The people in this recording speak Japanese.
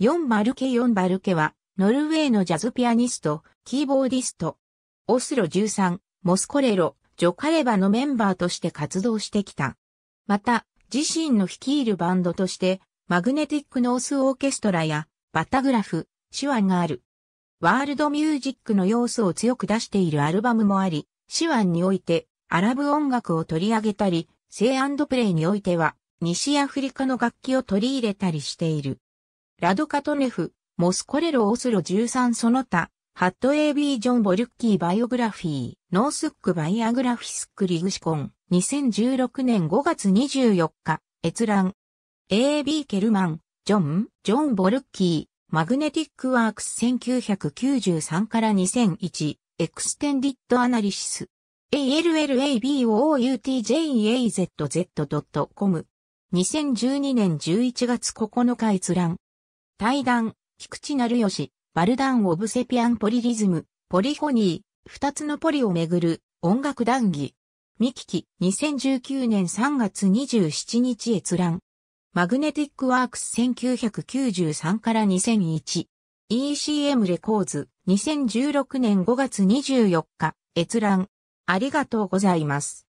ヨン・マルケ・ヨン・バルケは、ノルウェーのジャズピアニスト、キーボーディスト、オスロ13、モスコレロ、ジョカレバのメンバーとして活動してきた。また、自身の率いるバンドとして、マグネティック・ノース・オーケストラや、バタグラフ、手腕がある。ワールドミュージックの要素を強く出しているアルバムもあり、手腕において、アラブ音楽を取り上げたり、セイプレイにおいては、西アフリカの楽器を取り入れたりしている。ラドカトネフ、モスコレロオスロ13その他、ハット AB ジョン・ボリュッキーバイオグラフィー、ノースックバイアグラフィスクリグシコン、2016年5月24日、閲覧。AB ケルマン、ジョン、ジョン・ボルッキー、マグネティックワークス1993から2001、エクステンディットアナリシス。ALLABOOUTJAZZ.com。2012年11月9日閲覧。対談、菊池成吉、バルダン・オブ・セピアン・ポリリズム、ポリフォニー、二つのポリをめぐる音楽談義。ミキキ、2019年3月27日閲覧。マグネティックワークス1993から2001。ECM レコーズ、2016年5月24日、閲覧。ありがとうございます。